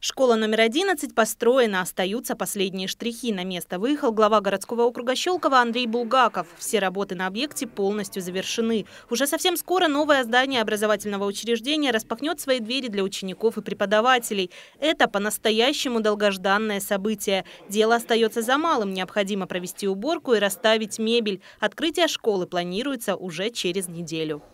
Школа номер 11 построена, остаются последние штрихи. На место выехал глава городского округа Щелкова Андрей Булгаков. Все работы на объекте полностью завершены. Уже совсем скоро новое здание образовательного учреждения распахнет свои двери для учеников и преподавателей. Это по-настоящему долгожданное событие. Дело остается за малым. Необходимо провести уборку и расставить мебель. Открытие школы планируется уже через неделю.